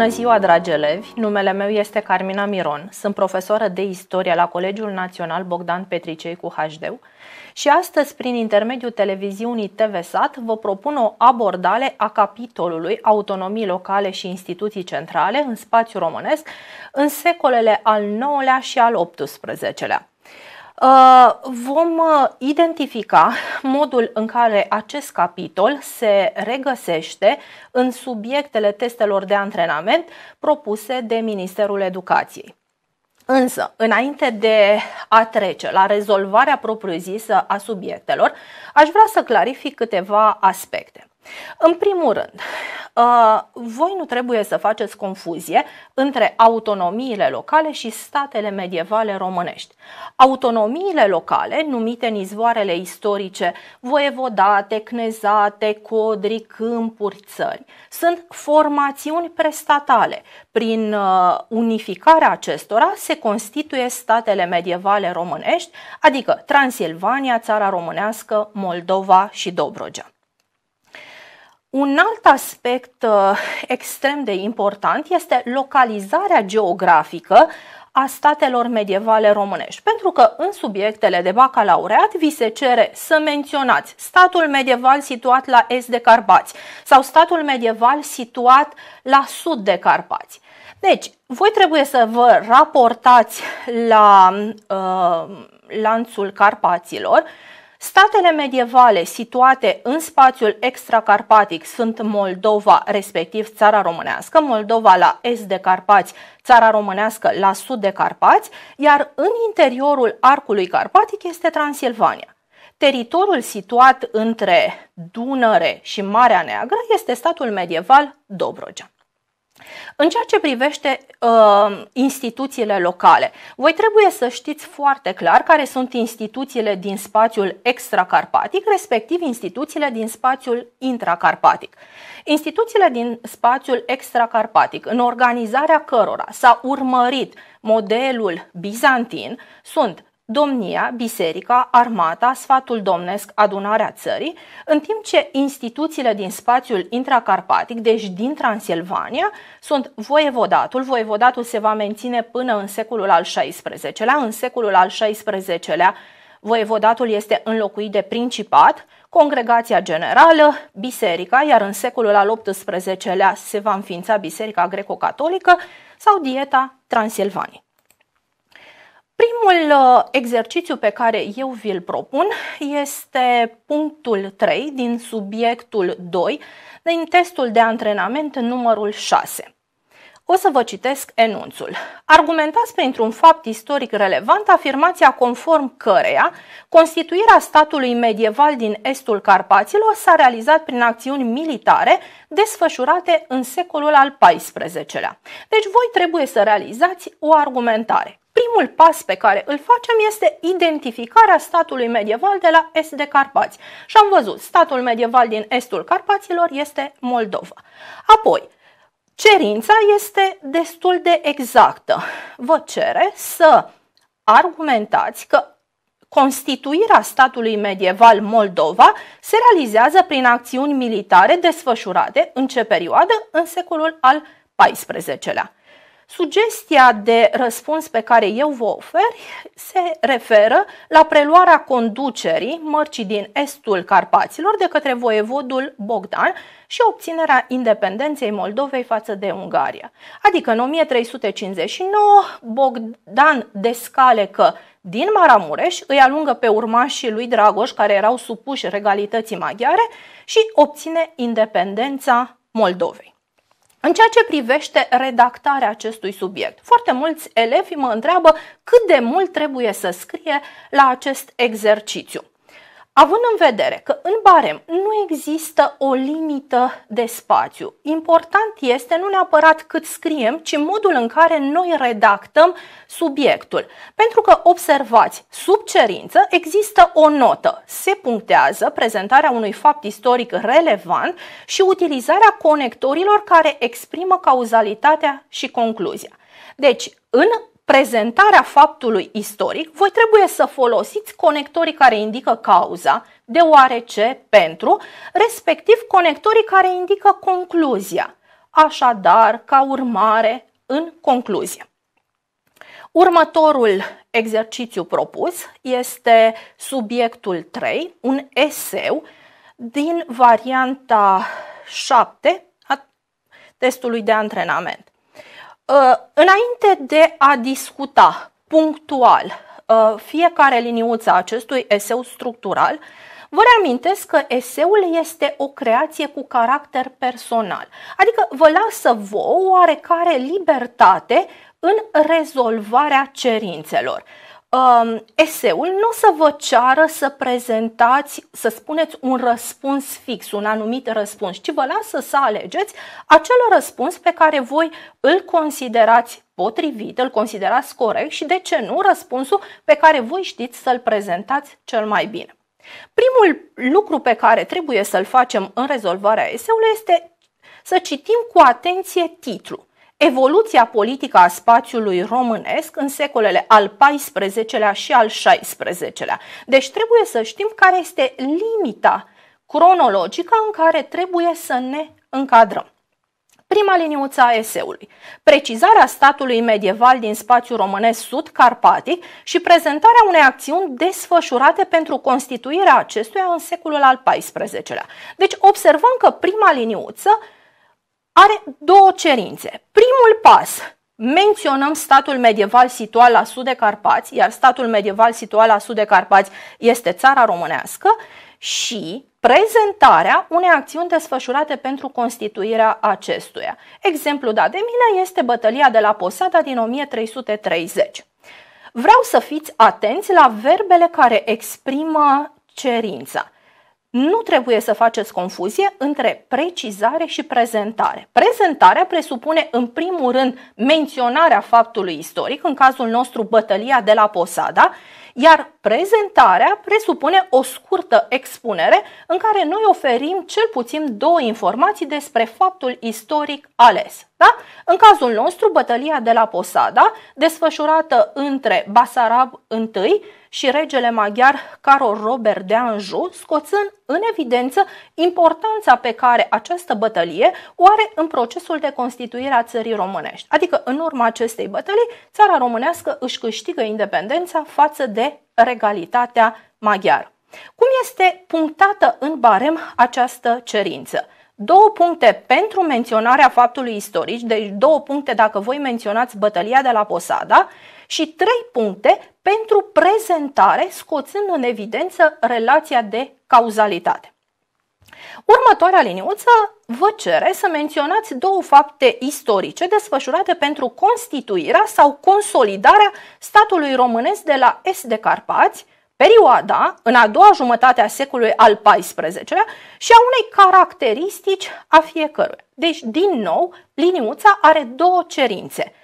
Bună ziua, dragi elevi! Numele meu este Carmina Miron. Sunt profesoară de istorie la Colegiul Național Bogdan Petricei cu HD și astăzi, prin intermediul televiziunii Sat, vă propun o abordare a capitolului Autonomii locale și instituții centrale în spațiu românesc în secolele al IX-lea și al XVIII-lea. Uh, vom uh, identifica modul în care acest capitol se regăsește în subiectele testelor de antrenament propuse de Ministerul Educației. Însă, înainte de a trece la rezolvarea propriu-zisă a subiectelor, aș vrea să clarific câteva aspecte. În primul rând, uh, voi nu trebuie să faceți confuzie între autonomiile locale și statele medievale românești. Autonomiile locale, numite în izvoarele istorice voievodate, cnezate, codri, câmpuri, țări, sunt formațiuni prestatale. Prin uh, unificarea acestora se constituie statele medievale românești, adică Transilvania, țara românească, Moldova și Dobrogea. Un alt aspect uh, extrem de important este localizarea geografică a statelor medievale românești, pentru că în subiectele de bacalaureat vi se cere să menționați statul medieval situat la est de Carpați sau statul medieval situat la sud de Carpați. Deci, voi trebuie să vă raportați la uh, lanțul Carpaților Statele medievale situate în spațiul extracarpatic sunt Moldova, respectiv țara românească, Moldova la est de Carpați, țara românească la sud de Carpați, iar în interiorul arcului carpatic este Transilvania. Teritoriul situat între Dunăre și Marea Neagră este statul medieval Dobrogea. În ceea ce privește uh, instituțiile locale, voi trebuie să știți foarte clar care sunt instituțiile din spațiul extracarpatic, respectiv instituțiile din spațiul intracarpatic. Instituțiile din spațiul extracarpatic, în organizarea cărora s-a urmărit modelul bizantin, sunt domnia, biserica, armata, sfatul domnesc, adunarea țării, în timp ce instituțiile din spațiul intracarpatic, deci din Transilvania, sunt voievodatul. Voievodatul se va menține până în secolul al XVI-lea. În secolul al XVI-lea, voievodatul este înlocuit de principat, congregația generală, biserica, iar în secolul al XVIII-lea se va înființa biserica greco-catolică sau dieta Transilvaniei. Primul uh, exercițiu pe care eu vi-l propun este punctul 3 din subiectul 2 din testul de antrenament numărul 6. O să vă citesc enunțul. Argumentați printr-un fapt istoric relevant afirmația conform căreia constituirea statului medieval din estul Carpaților s-a realizat prin acțiuni militare desfășurate în secolul al XIV-lea. Deci voi trebuie să realizați o argumentare primul pas pe care îl facem este identificarea statului medieval de la est de Carpați. Și am văzut, statul medieval din estul Carpaților este Moldova. Apoi, cerința este destul de exactă. Vă cere să argumentați că constituirea statului medieval Moldova se realizează prin acțiuni militare desfășurate în ce perioadă? În secolul al XIV-lea. Sugestia de răspuns pe care eu vă ofer se referă la preluarea conducerii mărcii din estul Carpaților de către voievodul Bogdan și obținerea independenței Moldovei față de Ungaria. Adică în 1359 Bogdan descalecă din Maramureș îi alungă pe urmașii lui Dragoș care erau supuși regalității maghiare și obține independența Moldovei. În ceea ce privește redactarea acestui subiect, foarte mulți elevi mă întreabă cât de mult trebuie să scrie la acest exercițiu. Având în vedere că în barem nu există o limită de spațiu, important este nu neapărat cât scriem, ci modul în care noi redactăm subiectul. Pentru că, observați, sub cerință există o notă. Se punctează prezentarea unui fapt istoric relevant și utilizarea conectorilor care exprimă cauzalitatea și concluzia. Deci, în prezentarea faptului istoric, voi trebuie să folosiți conectorii care indică cauza, deoarece, pentru, respectiv conectorii care indică concluzia. Așadar, ca urmare, în concluzie. Următorul exercițiu propus este subiectul 3, un eseu din varianta 7 a testului de antrenament. Uh, înainte de a discuta punctual uh, fiecare liniuță a acestui eseu structural, Vă reamintesc că eseul este o creație cu caracter personal, adică vă lasă vouă oarecare libertate în rezolvarea cerințelor um, eseul nu o să vă ceară să prezentați, să spuneți un răspuns fix, un anumit răspuns, ci vă lasă să alegeți acel răspuns pe care voi îl considerați potrivit, îl considerați corect și de ce nu răspunsul pe care voi știți să-l prezentați cel mai bine. Primul lucru pe care trebuie să-l facem în rezolvarea eseului este să citim cu atenție titlul evoluția politică a spațiului românesc în secolele al XIV-lea și al XVI-lea. Deci trebuie să știm care este limita cronologică în care trebuie să ne încadrăm. Prima liniuță a eseului. Precizarea statului medieval din spațiul românesc sud-carpatic și prezentarea unei acțiuni desfășurate pentru constituirea acestuia în secolul al XIV-lea. Deci observăm că prima liniuță are două cerințe. Primul pas, menționăm statul medieval situat la sud de Carpați, iar statul medieval situat la sud de Carpați este țara românească și prezentarea unei acțiuni desfășurate pentru constituirea acestuia. Exemplu dat de mine este bătălia de la Posada din 1330. Vreau să fiți atenți la verbele care exprimă cerința. Nu trebuie să faceți confuzie între precizare și prezentare. Prezentarea presupune, în primul rând, menționarea faptului istoric, în cazul nostru bătălia de la Posada, iar prezentarea presupune o scurtă expunere în care noi oferim cel puțin două informații despre faptul istoric ales. Da? În cazul nostru, bătălia de la Posada, desfășurată între Basarab I și regele maghiar Carol Robert de Anjou, scoțând în evidență importanța pe care această bătălie o are în procesul de constituire a țării românești. Adică, în urma acestei bătălii, țara românească își câștigă independența față de regalitatea maghiară. Cum este punctată în barem această cerință? Două puncte pentru menționarea faptului istoric, deci două puncte dacă voi menționați bătălia de la Posada și trei puncte pentru prezentare, scoțând în evidență relația de cauzalitate. Următoarea liniuță vă cere să menționați două fapte istorice desfășurate pentru constituirea sau consolidarea statului românesc de la Est de Carpați, perioada, în a doua jumătate a secolului al XIV-lea, și a unei caracteristici a fiecăruia. Deci, din nou, liniuța are două cerințe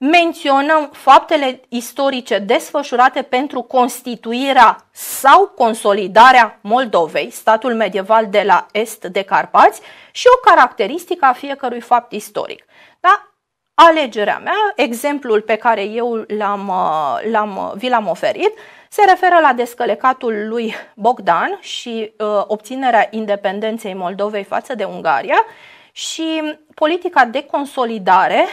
menționăm faptele istorice desfășurate pentru constituirea sau consolidarea Moldovei, statul medieval de la est de Carpați, și o caracteristică a fiecărui fapt istoric. Da? Alegerea mea, exemplul pe care eu l-am, uh, l-am, uh, vi l-am oferit, se referă la descălecatul lui Bogdan și uh, obținerea independenței Moldovei față de Ungaria și politica de consolidare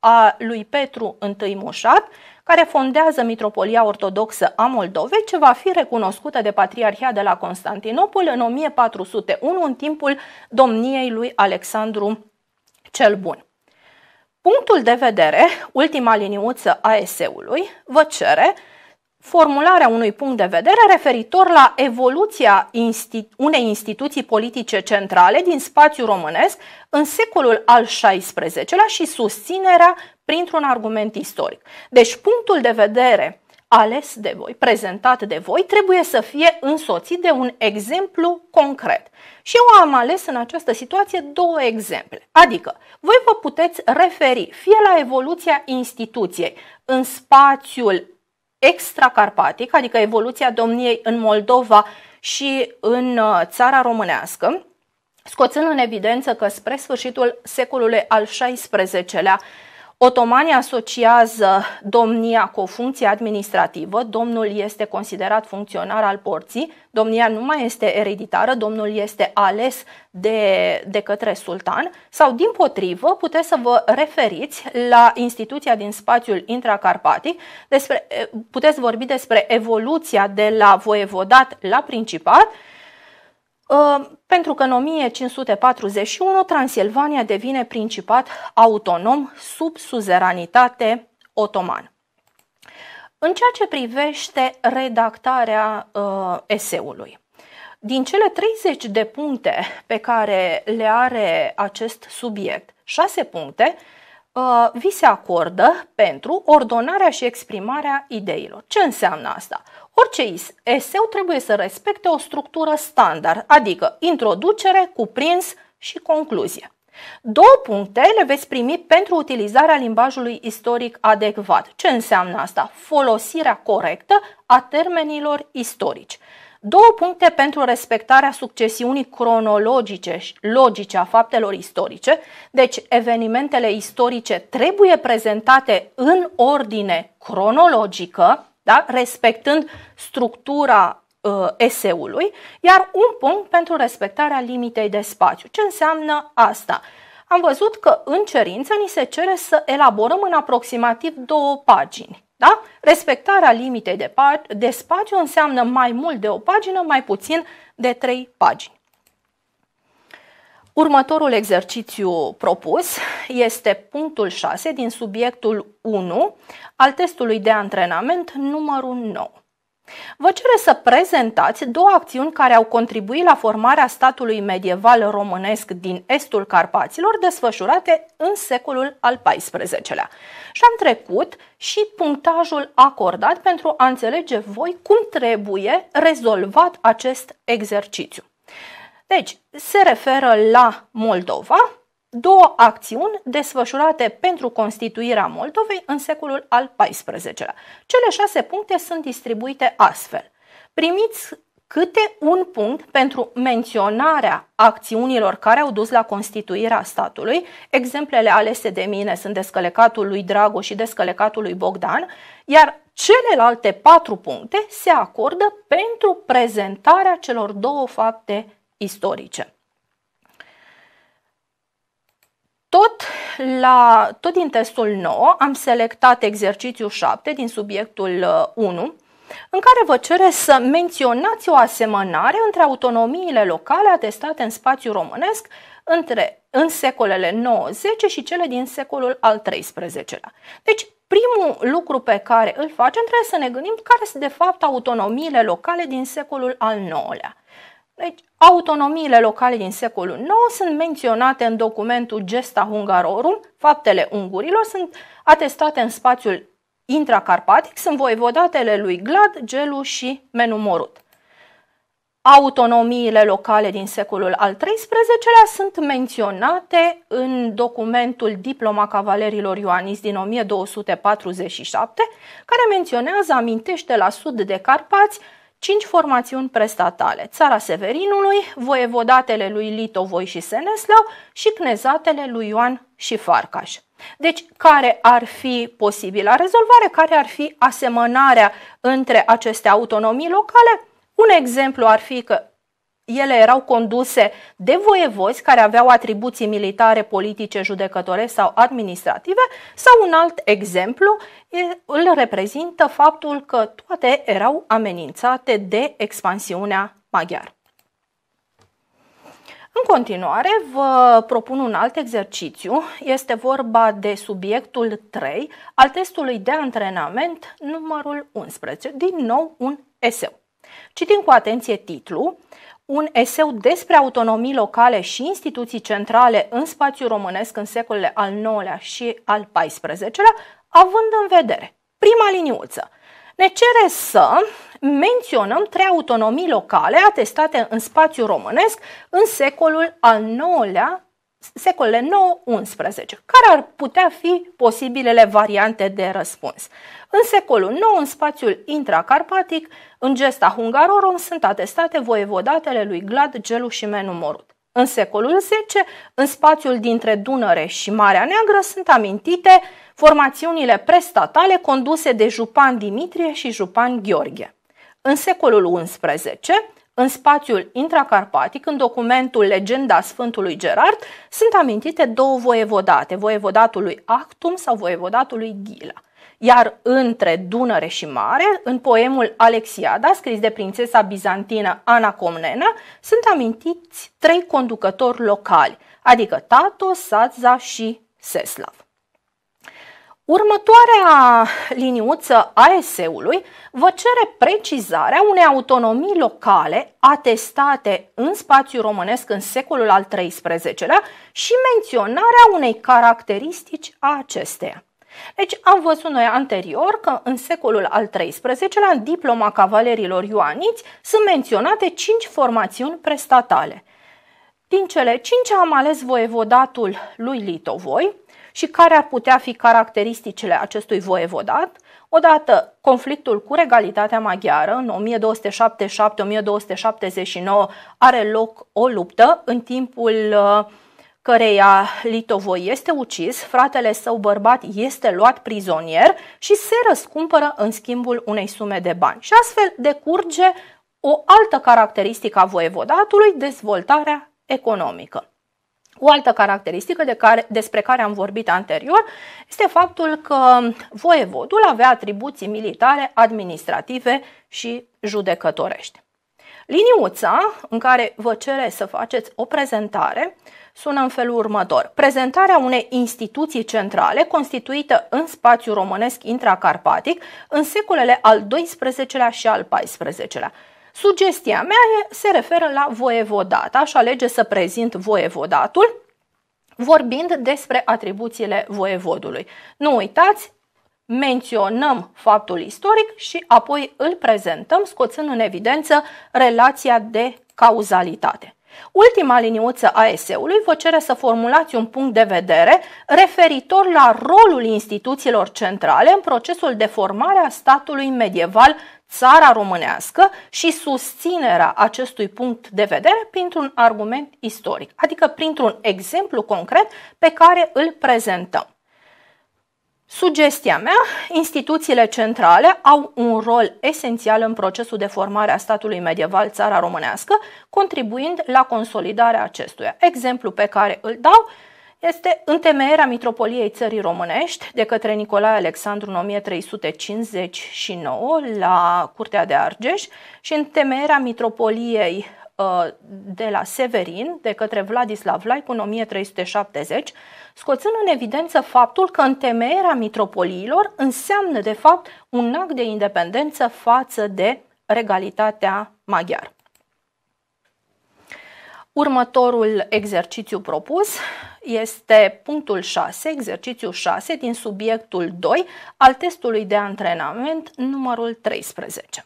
a lui Petru I Mușat, care fondează Mitropolia Ortodoxă a Moldovei, ce va fi recunoscută de Patriarhia de la Constantinopol în 1401, în timpul domniei lui Alexandru cel Bun. Punctul de vedere, ultima liniuță a eseului, vă cere formularea unui punct de vedere referitor la evoluția institu- unei instituții politice centrale din spațiul românesc în secolul al XVI-lea și susținerea printr-un argument istoric. Deci punctul de vedere ales de voi, prezentat de voi, trebuie să fie însoțit de un exemplu concret. Și eu am ales în această situație două exemple. Adică, voi vă puteți referi fie la evoluția instituției în spațiul extracarpatic, adică evoluția domniei în Moldova și în uh, țara românească, scoțând în evidență că spre sfârșitul secolului al XVI-lea Otomanii asociază domnia cu o funcție administrativă, domnul este considerat funcționar al porții, domnia nu mai este ereditară, domnul este ales de, de către sultan sau din potrivă puteți să vă referiți la instituția din spațiul intracarpatic, despre, puteți vorbi despre evoluția de la voievodat la principat Ă, pentru că în 1541 Transilvania devine principat autonom sub suzeranitate otomană. În ceea ce privește redactarea uh, eseului, din cele 30 de puncte pe care le are acest subiect, 6 puncte uh, vi se acordă pentru ordonarea și exprimarea ideilor. Ce înseamnă asta? Orice eseu trebuie să respecte o structură standard, adică introducere, cuprins și concluzie. Două puncte le veți primi pentru utilizarea limbajului istoric adecvat. Ce înseamnă asta? Folosirea corectă a termenilor istorici. Două puncte pentru respectarea succesiunii cronologice și logice a faptelor istorice, deci evenimentele istorice trebuie prezentate în ordine cronologică, da? respectând structura uh, eseului, iar un punct pentru respectarea limitei de spațiu. Ce înseamnă asta? Am văzut că în cerință ni se cere să elaborăm în aproximativ două pagini. Da? Respectarea limitei de, de spațiu înseamnă mai mult de o pagină, mai puțin de trei pagini. Următorul exercițiu propus este punctul 6 din subiectul 1 al testului de antrenament numărul 9. Vă cere să prezentați două acțiuni care au contribuit la formarea statului medieval românesc din estul Carpaților, desfășurate în secolul al XIV-lea. Și am trecut și punctajul acordat pentru a înțelege voi cum trebuie rezolvat acest exercițiu. Deci, se referă la Moldova, două acțiuni desfășurate pentru constituirea Moldovei în secolul al XIV-lea. Cele șase puncte sunt distribuite astfel. Primiți câte un punct pentru menționarea acțiunilor care au dus la constituirea statului. Exemplele alese de mine sunt descălecatul lui Drago și descălecatul lui Bogdan, iar celelalte patru puncte se acordă pentru prezentarea celor două fapte istorice. Tot, la, tot din testul 9 am selectat exercițiul 7 din subiectul 1, uh, în care vă cere să menționați o asemănare între autonomiile locale atestate în spațiu românesc între, în secolele 90 și cele din secolul al XIII-lea. Deci, primul lucru pe care îl facem trebuie să ne gândim care sunt de fapt autonomiile locale din secolul al IX-lea. Deci, autonomiile locale din secolul IX sunt menționate în documentul Gesta Hungarorum, faptele ungurilor sunt atestate în spațiul intracarpatic, sunt voievodatele lui Glad, Gelu și Menumorut. Autonomiile locale din secolul al XIII-lea sunt menționate în documentul Diploma Cavalerilor Ioanis din 1247, care menționează, amintește la sud de Carpați, cinci formațiuni prestatale, Țara Severinului, voievodatele lui Litovoi și Seneslau și cnezatele lui Ioan și Farcaș. Deci, care ar fi posibila rezolvare, care ar fi asemănarea între aceste autonomii locale? Un exemplu ar fi că ele erau conduse de voievozi care aveau atribuții militare, politice, judecătore sau administrative sau un alt exemplu îl reprezintă faptul că toate erau amenințate de expansiunea maghiară. În continuare, vă propun un alt exercițiu. Este vorba de subiectul 3 al testului de antrenament numărul 11, din nou un eseu. Citim cu atenție titlul, un eseu despre autonomii locale și instituții centrale în spațiu românesc în secolele al IX-lea și al XIV-lea, având în vedere prima liniuță. Ne cere să menționăm trei autonomii locale atestate în spațiu românesc în secolul al IX-lea secolele 9-11. Care ar putea fi posibilele variante de răspuns? În secolul IX, în spațiul intracarpatic, în gesta hungarorum sunt atestate voievodatele lui Glad, Gelu și Menu Morut. În secolul X, în spațiul dintre Dunăre și Marea Neagră sunt amintite formațiunile prestatale conduse de Jupan Dimitrie și Jupan Gheorghe. În secolul XI, în spațiul intracarpatic, în documentul Legenda Sfântului Gerard, sunt amintite două voievodate, voievodatul lui Actum sau voievodatul lui Ghila. Iar între Dunăre și Mare, în poemul Alexiada, scris de prințesa bizantină Ana Comnena, sunt amintiți trei conducători locali, adică Tato, Sazza și Seslav. Următoarea liniuță a eseului vă cere precizarea unei autonomii locale atestate în spațiu românesc în secolul al XIII-lea și menționarea unei caracteristici a acesteia. Deci am văzut noi anterior că în secolul al XIII-lea, în diploma cavalerilor ioaniți, sunt menționate cinci formațiuni prestatale – din cele cinci am ales voievodatul lui Litovoi și care ar putea fi caracteristicile acestui voievodat. Odată, conflictul cu regalitatea maghiară în 1277-1279 are loc o luptă în timpul uh, căreia Litovoi este ucis, fratele său bărbat este luat prizonier și se răscumpără în schimbul unei sume de bani. Și astfel decurge o altă caracteristică a voievodatului, dezvoltarea economică. O altă caracteristică de care, despre care am vorbit anterior este faptul că voievodul avea atribuții militare, administrative și judecătorești. Liniuța în care vă cere să faceți o prezentare sună în felul următor. Prezentarea unei instituții centrale constituită în spațiu românesc intracarpatic în secolele al XII-lea și al XIV-lea Sugestia mea se referă la voievodat. Aș alege să prezint voievodatul vorbind despre atribuțiile voievodului. Nu uitați, menționăm faptul istoric și apoi îl prezentăm scoțând în evidență relația de cauzalitate. Ultima liniuță a eseului vă cere să formulați un punct de vedere referitor la rolul instituțiilor centrale în procesul de formare a statului medieval țara românească și susținerea acestui punct de vedere printr-un argument istoric, adică printr-un exemplu concret pe care îl prezentăm. Sugestia mea, instituțiile centrale au un rol esențial în procesul de formare a statului medieval țara românească, contribuind la consolidarea acestuia. Exemplu pe care îl dau este întemeierea Mitropoliei Țării Românești de către Nicolae Alexandru în 1359 la Curtea de Argeș și întemeierea Mitropoliei uh, de la Severin de către Vladislav Laicu în 1370, scoțând în evidență faptul că întemeierea mitropoliilor înseamnă de fapt un act de independență față de regalitatea maghiară. Următorul exercițiu propus este punctul 6, exercițiu 6 din subiectul 2 al testului de antrenament numărul 13.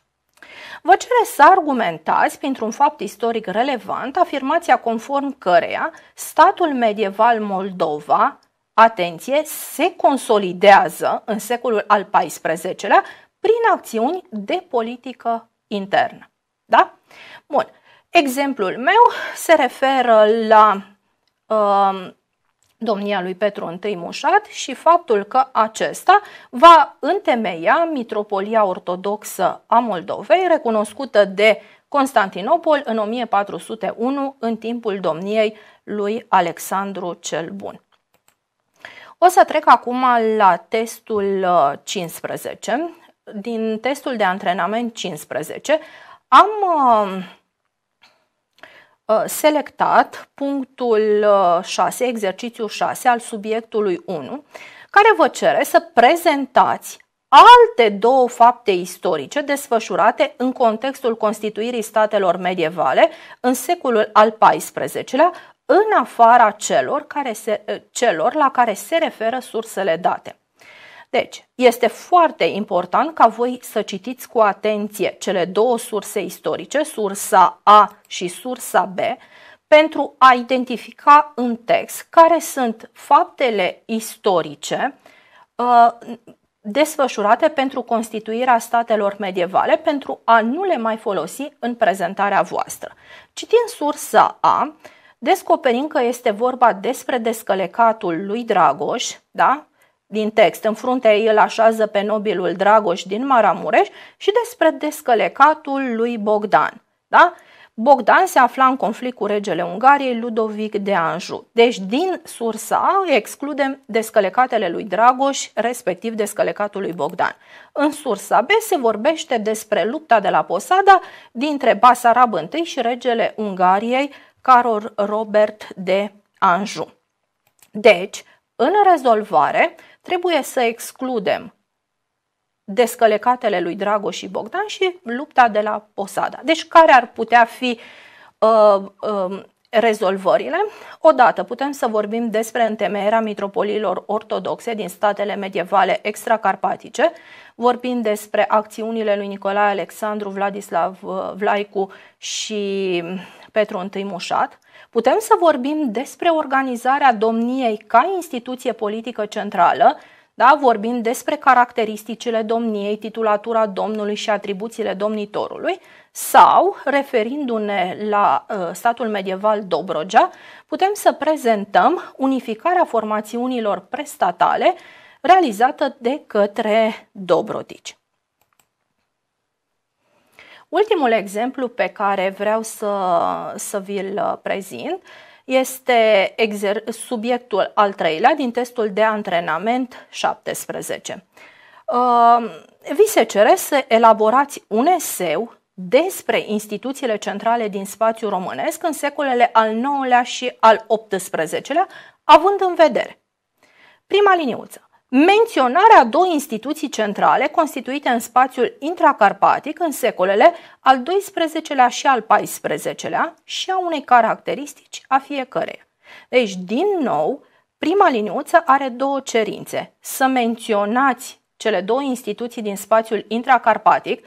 Vă cere să argumentați printr-un fapt istoric relevant afirmația conform căreia statul medieval Moldova, atenție, se consolidează în secolul al XIV-lea prin acțiuni de politică internă. Da? Bun. Exemplul meu se referă la uh, domnia lui Petru I Mușat și faptul că acesta va întemeia Mitropolia Ortodoxă a Moldovei, recunoscută de Constantinopol în 1401 în timpul domniei lui Alexandru cel Bun. O să trec acum la testul 15. Uh, Din testul de antrenament 15 am uh, Uh, selectat punctul 6, uh, exercițiul 6 al subiectului 1, care vă cere să prezentați alte două fapte istorice desfășurate în contextul constituirii statelor medievale în secolul al XIV-lea, în afara celor, care se, uh, celor la care se referă sursele date. Deci, este foarte important ca voi să citiți cu atenție cele două surse istorice, sursa A și sursa B, pentru a identifica în text care sunt faptele istorice uh, desfășurate pentru constituirea statelor medievale pentru a nu le mai folosi în prezentarea voastră. Citind sursa A, descoperim că este vorba despre descălecatul lui Dragoș, da? din text. În frunte el așează pe nobilul Dragoș din Maramureș și despre descălecatul lui Bogdan. Da? Bogdan se afla în conflict cu regele Ungariei Ludovic de Anjou. Deci din sursa excludem descălecatele lui Dragoș, respectiv descălecatul lui Bogdan. În sursa B se vorbește despre lupta de la Posada dintre Basarab I și regele Ungariei Carol Robert de Anjou. Deci, în rezolvare, trebuie să excludem descălecatele lui Drago și Bogdan și lupta de la Posada. Deci care ar putea fi uh, uh, rezolvările? Odată putem să vorbim despre întemeierea mitropoliilor ortodoxe din statele medievale extracarpatice, vorbind despre acțiunile lui Nicolae Alexandru, Vladislav uh, Vlaicu și Petru I Mușat, putem să vorbim despre organizarea domniei ca instituție politică centrală, da? vorbim despre caracteristicile domniei, titulatura domnului și atribuțiile domnitorului, sau, referindu-ne la uh, statul medieval Dobrogea, putem să prezentăm unificarea formațiunilor prestatale realizată de către Dobrotici. Ultimul exemplu pe care vreau să, să vi-l uh, prezint este exer- subiectul al treilea din testul de antrenament 17. Uh, vi se cere să elaborați un eseu despre instituțiile centrale din spațiul românesc în secolele al IX-lea și al XVIII-lea, având în vedere prima liniuță menționarea două instituții centrale constituite în spațiul intracarpatic în secolele al XII-lea și al XIV-lea și a unei caracteristici a fiecăreia. Deci, din nou, prima liniuță are două cerințe. Să menționați cele două instituții din spațiul intracarpatic,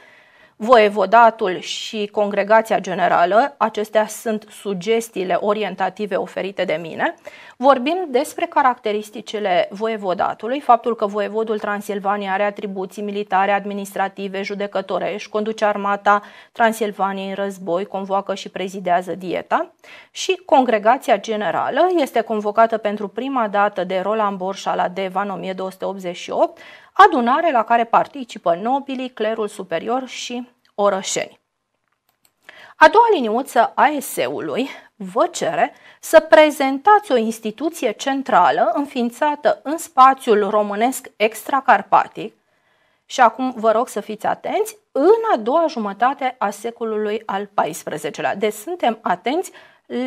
voievodatul și congregația generală, acestea sunt sugestiile orientative oferite de mine, vorbim despre caracteristicile voievodatului, faptul că voievodul Transilvaniei are atribuții militare, administrative, judecătorești, conduce armata Transilvaniei în război, convoacă și prezidează dieta și congregația generală este convocată pentru prima dată de Roland Borșa la Deva în 1288, adunare la care participă nobilii, clerul superior și orășeni. A doua liniuță a eseului vă cere să prezentați o instituție centrală înființată în spațiul românesc extracarpatic și acum vă rog să fiți atenți, în a doua jumătate a secolului al XIV-lea. Deci suntem atenți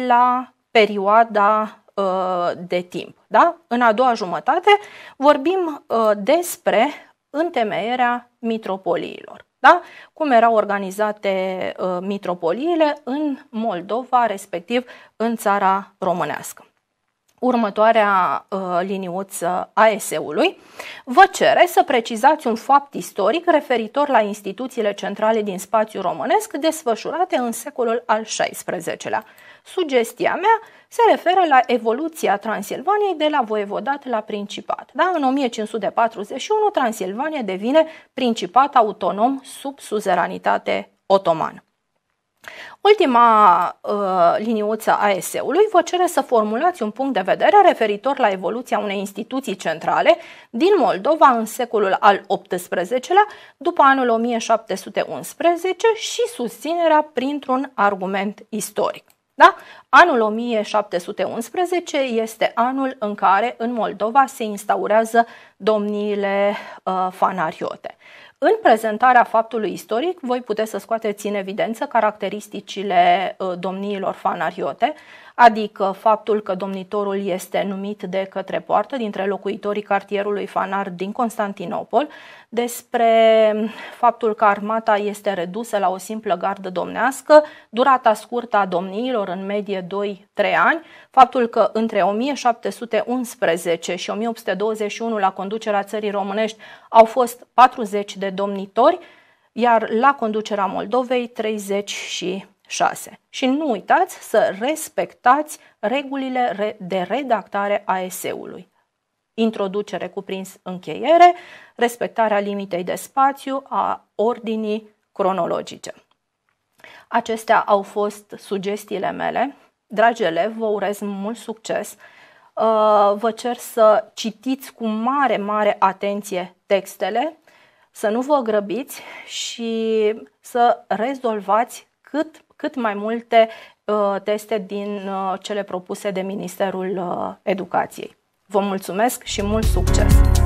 la perioada Uh, de timp. Da? În a doua jumătate vorbim uh, despre întemeierea mitropoliilor. Da? Cum erau organizate uh, mitropoliile în Moldova, respectiv în țara românească următoarea uh, liniuță a ului vă cere să precizați un fapt istoric referitor la instituțiile centrale din spațiu românesc desfășurate în secolul al XVI-lea. Sugestia mea se referă la evoluția Transilvaniei de la voievodat la principat. Da? În 1541 Transilvania devine principat autonom sub suzeranitate otomană. Ultima uh, liniuță a eseului vă cere să formulați un punct de vedere referitor la evoluția unei instituții centrale din Moldova în secolul al XVIII-lea, după anul 1711 și susținerea printr-un argument istoric. Da? Anul 1711 este anul în care în Moldova se instaurează domniile uh, fanariote. În prezentarea faptului istoric, voi puteți să scoateți în evidență caracteristicile uh, domniilor fanariote, adică faptul că domnitorul este numit de către poartă dintre locuitorii cartierului Fanar din Constantinopol, despre faptul că armata este redusă la o simplă gardă domnească, durata scurtă a domniilor în medie 2-3 ani, faptul că între 1711 și 1821 la conducerea țării românești au fost 40 de domnitori, iar la conducerea Moldovei 34. 6. Și nu uitați să respectați regulile de redactare a eseului. Introducere cuprins încheiere, respectarea limitei de spațiu a ordinii cronologice. Acestea au fost sugestiile mele. Dragi elevi, vă urez mult succes. Uh, vă cer să citiți cu mare, mare atenție textele, să nu vă grăbiți și să rezolvați cât cât mai multe uh, teste din uh, cele propuse de Ministerul uh, Educației. Vă mulțumesc și mult succes!